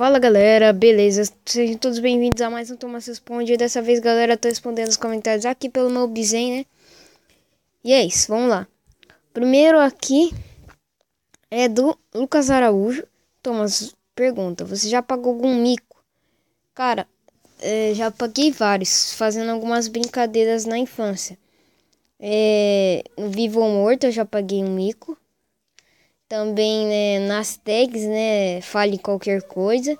Fala galera, beleza? Sejam todos bem-vindos a mais um Thomas Responde. E dessa vez, galera, tô respondendo os comentários aqui pelo meu bizen, né? E é isso, vamos lá. Primeiro aqui é do Lucas Araújo. Thomas, pergunta: Você já pagou algum mico? Cara, é, já paguei vários, fazendo algumas brincadeiras na infância. É, no Vivo ou Morto eu já paguei um mico. Também né, nas tags, né? Fale qualquer coisa.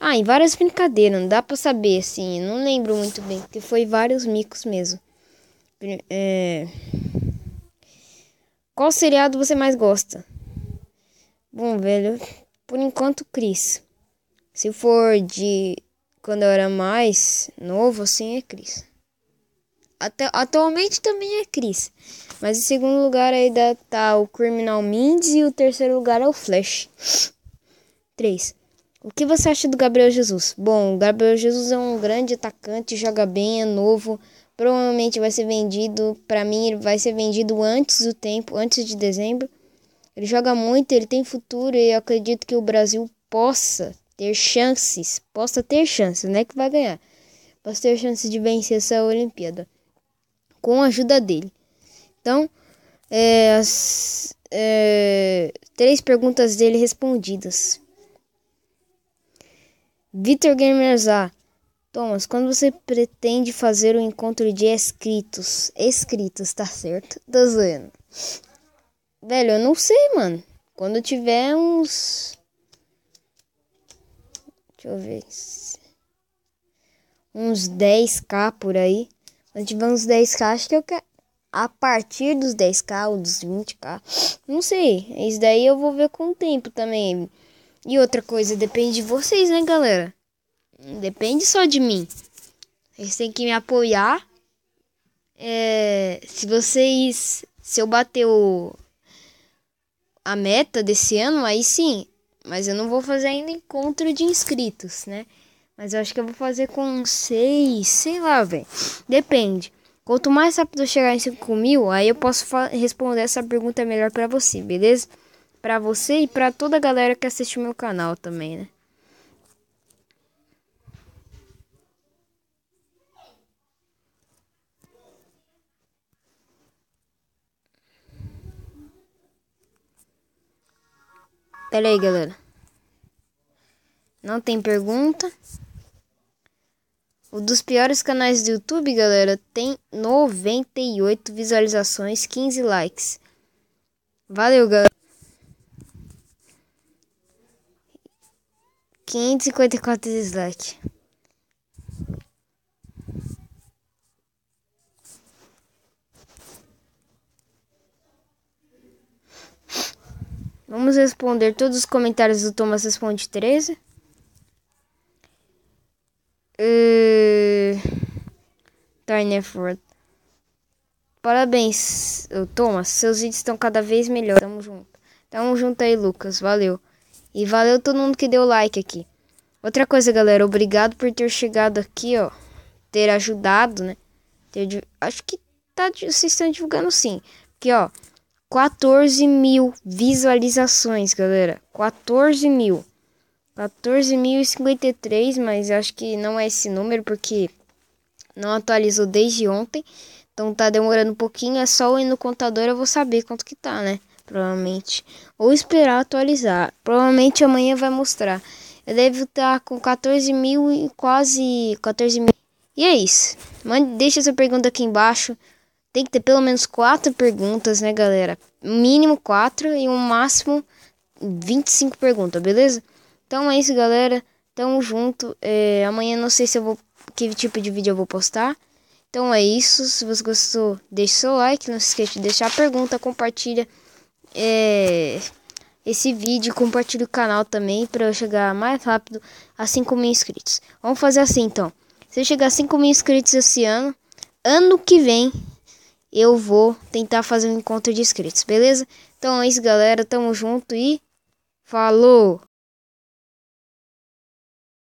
Ah, em várias brincadeiras, não dá pra saber, assim. Não lembro muito bem, porque foi vários micos mesmo. É... Qual seriado você mais gosta? Bom, velho, por enquanto, Cris. Se for de quando eu era mais novo, assim, é Cris até, atualmente também é Chris. Mas em segundo lugar ainda tá o Criminal Minds e o terceiro lugar é o Flash. 3. O que você acha do Gabriel Jesus? Bom, o Gabriel Jesus é um grande atacante, joga bem, é novo, provavelmente vai ser vendido, para mim ele vai ser vendido antes do tempo, antes de dezembro. Ele joga muito, ele tem futuro e eu acredito que o Brasil possa ter chances, possa ter chances, né, que vai ganhar. Possa ter chances de vencer essa Olimpíada com a ajuda dele. Então, é, as, é, três perguntas dele respondidas. Vitor Gamers A. Thomas, quando você pretende fazer o um encontro de escritos? Escritos, tá certo? Tô zoando. Velho, eu não sei, mano. Quando tiver uns. Deixa eu ver. Uns 10k por aí. Nós tivemos 10k, acho que eu quero. A partir dos 10k ou dos 20k. Não sei. Isso daí eu vou ver com o tempo também. E outra coisa, depende de vocês, né, galera? depende só de mim. Vocês têm que me apoiar. É, se vocês. Se eu bater o, a meta desse ano, aí sim. Mas eu não vou fazer ainda encontro de inscritos, né? Mas eu acho que eu vou fazer com 6, sei lá, velho. Depende. Quanto mais rápido eu chegar em 5 mil, aí eu posso responder essa pergunta melhor para você, beleza? Para você e para toda a galera que assiste o meu canal também, né? Pera aí, galera. Não tem pergunta. Um dos piores canais do YouTube, galera, tem 98 visualizações, 15 likes. Valeu, galera. 554 dislike. Vamos responder todos os comentários do Thomas Responde 13. Uh... Darneford. Parabéns, Thomas. Seus vídeos estão cada vez melhor. Tamo junto. Tamo junto aí, Lucas. Valeu. E valeu todo mundo que deu like aqui. Outra coisa, galera, obrigado por ter chegado aqui, ó. Ter ajudado, né? Ter, acho que tá, vocês estão divulgando sim. que ó, 14 mil visualizações, galera. 14 mil. 14.053, mas acho que não é esse número, porque não atualizou desde ontem. Então tá demorando um pouquinho. É só eu ir no contador eu vou saber quanto que tá, né? Provavelmente. Ou esperar atualizar. Provavelmente amanhã vai mostrar. Eu devo estar tá com 14 mil e quase 14 mil. E é isso. Mande, deixa sua pergunta aqui embaixo. Tem que ter pelo menos quatro perguntas, né, galera? Mínimo quatro e um máximo 25 perguntas, beleza? Então é isso, galera. Tamo junto. É, amanhã não sei se eu vou que tipo de vídeo eu vou postar. Então é isso. Se você gostou, deixe seu like. Não se esqueça de deixar a pergunta. Compartilha é, esse vídeo. Compartilha o canal também para eu chegar mais rápido a 5 mil inscritos. Vamos fazer assim então. Se eu chegar a 5 mil inscritos esse ano, ano que vem eu vou tentar fazer um encontro de inscritos, beleza? Então é isso, galera. Tamo junto e falou!